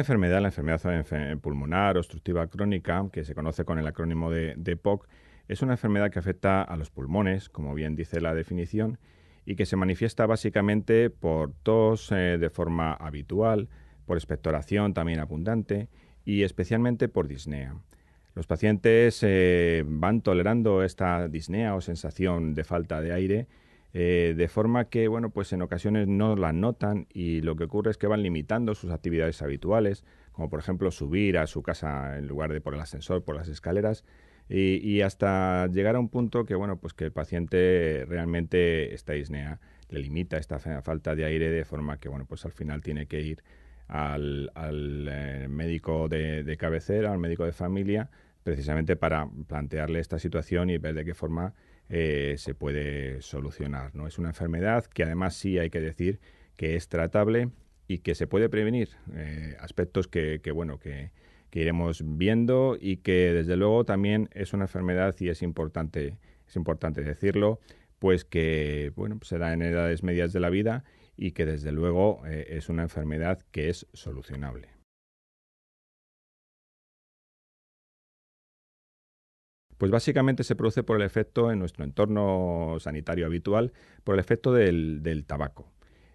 enfermedad, la enfermedad pulmonar obstructiva crónica, que se conoce con el acrónimo de, POC, es una enfermedad que afecta a los pulmones, como bien dice la definición, y que se manifiesta básicamente por tos eh, de forma habitual, por expectoración también abundante y especialmente por disnea. Los pacientes eh, van tolerando esta disnea o sensación de falta de aire eh, de forma que, bueno, pues en ocasiones no la notan y lo que ocurre es que van limitando sus actividades habituales, como por ejemplo subir a su casa en lugar de por el ascensor, por las escaleras, y, hasta llegar a un punto que, bueno, pues que el paciente realmente está disnea, le limita esta falta de aire, de forma que, bueno, pues al final tiene que ir al, eh, médico de cabecera, al médico de familia, precisamente para plantearle esta situación y ver de qué forma eh, se puede solucionar. ¿no? Es una enfermedad que además sí hay que decir que es tratable y que se puede prevenir. Eh, aspectos que, bueno, que, iremos viendo y que desde luego también es una enfermedad y es importante, es importante decirlo, pues que bueno, se da en edades medias de la vida y que desde luego eh, es una enfermedad que es solucionable. Pues básicamente se produce por el efecto en nuestro entorno sanitario habitual, por el efecto del, tabaco.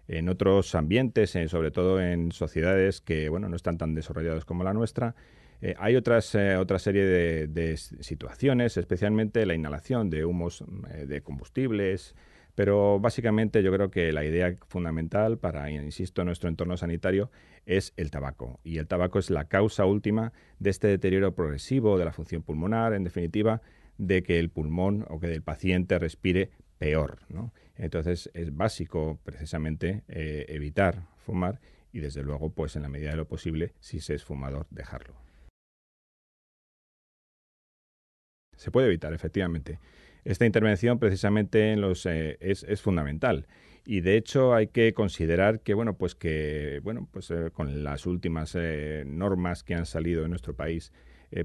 En otros ambientes, eh, sobre todo en sociedades que bueno, no están tan desarrolladas como la nuestra, eh, hay eh, otra serie de, situaciones, especialmente la inhalación de humos mm, de combustibles, pero básicamente yo creo que la idea fundamental para, insisto, nuestro entorno sanitario es el tabaco. Y el tabaco es la causa última de este deterioro progresivo de la función pulmonar, en definitiva, de que el pulmón o que el paciente respire peor. ¿no? Entonces es básico precisamente eh, evitar fumar y desde luego, pues en la medida de lo posible, si se es fumador, dejarlo. Se puede evitar, efectivamente. Esta intervención precisamente en los, eh, es, fundamental. Y de hecho hay que considerar que bueno pues que bueno pues eh, con las últimas eh, normas que han salido en nuestro país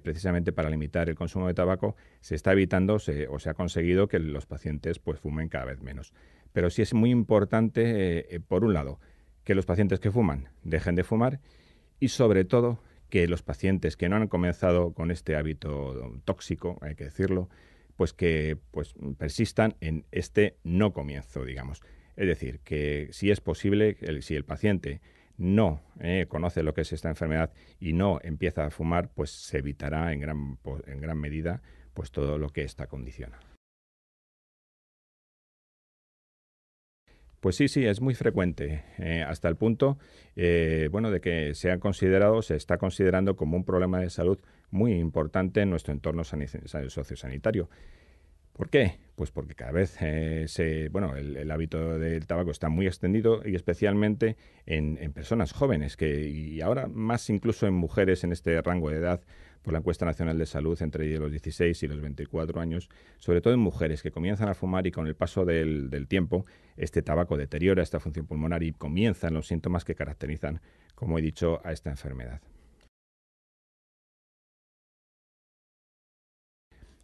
precisamente para limitar el consumo de tabaco se está evitando o se ha conseguido que los pacientes pues fumen cada vez menos. Pero sí es muy importante por un lado que los pacientes que fuman dejen de fumar y sobre todo que los pacientes que no han comenzado con este hábito tóxico, hay que decirlo, pues que pues, persistan en este no comienzo, digamos. Es decir, que si es posible, si el paciente no eh, conoce lo que es esta enfermedad y no empieza a fumar, pues se evitará en gran, en gran medida pues todo lo que esta condiciona. Pues sí, sí, es muy frecuente, eh, hasta el punto, eh, bueno, de que se ha considerado, se está considerando como un problema de salud muy importante en nuestro entorno sociosanitario. ¿Por qué? Pues porque cada vez eh, se, bueno, el, hábito del tabaco está muy extendido y especialmente en, en, personas jóvenes que, y ahora más incluso en mujeres en este rango de edad por la encuesta nacional de salud entre los 16 y los 24 años, sobre todo en mujeres que comienzan a fumar y con el paso del, del tiempo este tabaco deteriora esta función pulmonar y comienzan los síntomas que caracterizan, como he dicho, a esta enfermedad.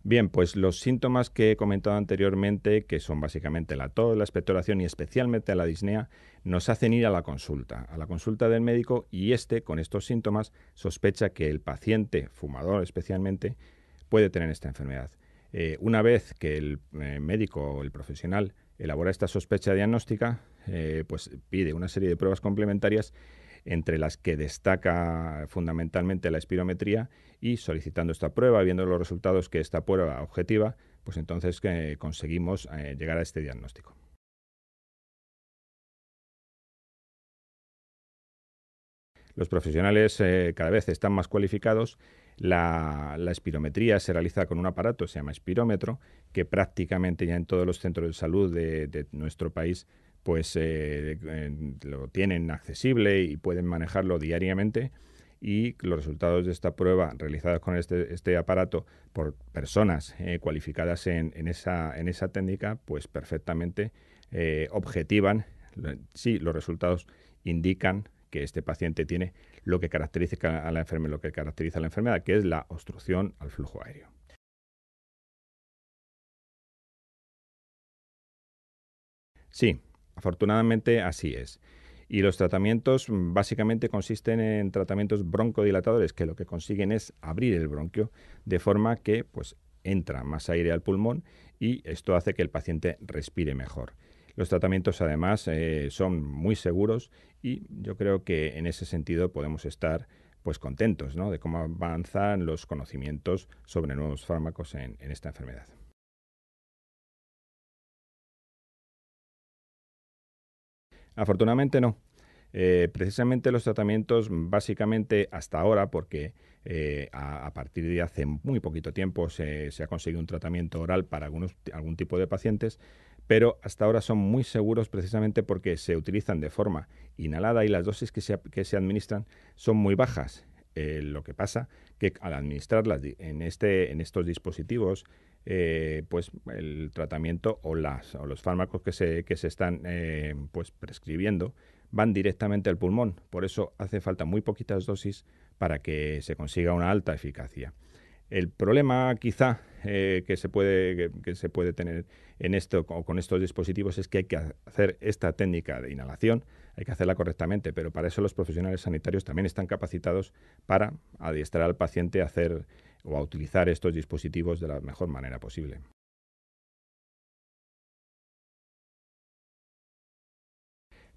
Bien, pues los síntomas que he comentado anteriormente, que son básicamente la tos, la expectoración y especialmente la disnea, nos hacen ir a la consulta, a la consulta del médico y este, con estos síntomas, sospecha que el paciente, fumador especialmente, puede tener esta enfermedad. Eh, una vez que el eh, médico o el profesional elabora esta sospecha diagnóstica, eh, pues pide una serie de pruebas complementarias entre las que destaca fundamentalmente la espirometría y solicitando esta prueba, viendo los resultados que esta prueba objetiva, pues entonces eh, conseguimos eh, llegar a este diagnóstico. Los profesionales eh, cada vez están más cualificados. La, espirometría se realiza con un aparato, se llama espirómetro, que prácticamente ya en todos los centros de salud de nuestro país pues eh, lo tienen accesible y pueden manejarlo diariamente y los resultados de esta prueba realizados con este, este aparato por personas eh, cualificadas en, esa, técnica, pues perfectamente eh, objetivan, sí, los resultados indican que este paciente tiene lo que caracteriza a la enfermedad, lo que caracteriza a la enfermedad, que es la obstrucción al flujo aéreo. Sí, Afortunadamente así es. Y los tratamientos mm, básicamente consisten en tratamientos broncodilatadores que lo que consiguen es abrir el bronquio de forma que pues entra más aire al pulmón y esto hace que el paciente respire mejor. Los tratamientos además eh, son muy seguros y yo creo que en ese sentido podemos estar pues contentos de cómo avanzan los conocimientos sobre nuevos fármacos en esta enfermedad. Afortunadamente no. Eh, precisamente los tratamientos, básicamente hasta ahora, porque eh, a, partir de hace muy poquito tiempo se, ha conseguido un tratamiento oral para algún tipo de pacientes, pero hasta ahora son muy seguros precisamente porque se utilizan de forma inhalada y las dosis que se, administran son muy bajas. Eh, lo que pasa que al administrarlas este, en estos dispositivos eh, pues el tratamiento o, las, o los fármacos que se, que se están eh, pues prescribiendo van directamente al pulmón. Por eso hace falta muy poquitas dosis para que se consiga una alta eficacia. El problema quizá eh, que, se puede, se puede tener en esto o con estos dispositivos es que hay que hacer esta técnica de inhalación, hay que hacerla correctamente, pero para eso los profesionales sanitarios también están capacitados para adiestrar al paciente a hacer o a utilizar estos dispositivos de la mejor manera posible.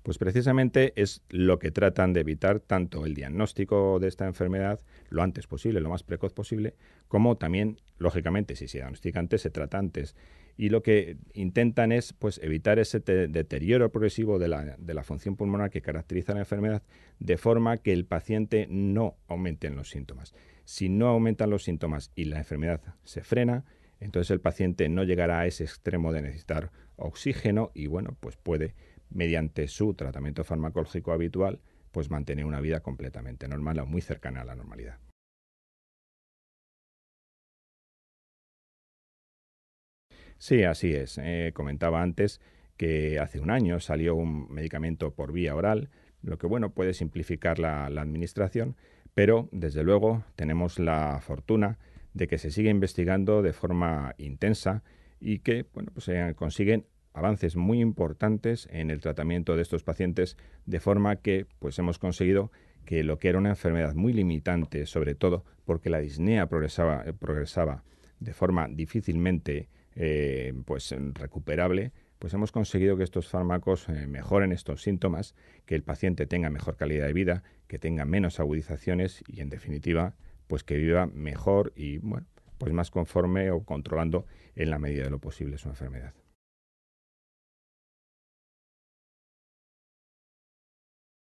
Pues precisamente es lo que tratan de evitar tanto el diagnóstico de esta enfermedad lo antes posible, lo más precoz posible, como también, lógicamente, si se diagnostica antes, se trata antes. Y lo que intentan es pues, evitar ese deterioro progresivo de la, de la función pulmonar que caracteriza la enfermedad, de forma que el paciente no aumente en los síntomas. Si no aumentan los síntomas y la enfermedad se frena, entonces el paciente no llegará a ese extremo de necesitar oxígeno y bueno, pues puede, mediante su tratamiento farmacológico habitual, pues mantener una vida completamente normal o muy cercana a la normalidad. Sí, así es. Eh, comentaba antes que hace un año salió un medicamento por vía oral, lo que bueno puede simplificar la administración, pero, desde luego, tenemos la fortuna de que se sigue investigando de forma intensa y que pues se consiguen avances muy importantes en el tratamiento de estos pacientes, de forma que pues hemos conseguido que lo que era una enfermedad muy limitante, sobre todo porque la disnea progresaba, eh, progresaba de forma difícilmente eh, pues, recuperable, pues hemos conseguido que estos fármacos eh, mejoren estos síntomas, que el paciente tenga mejor calidad de vida, que tenga menos agudizaciones y, en definitiva, pues que viva mejor y, bueno, pues más conforme o controlando en la medida de lo posible su enfermedad.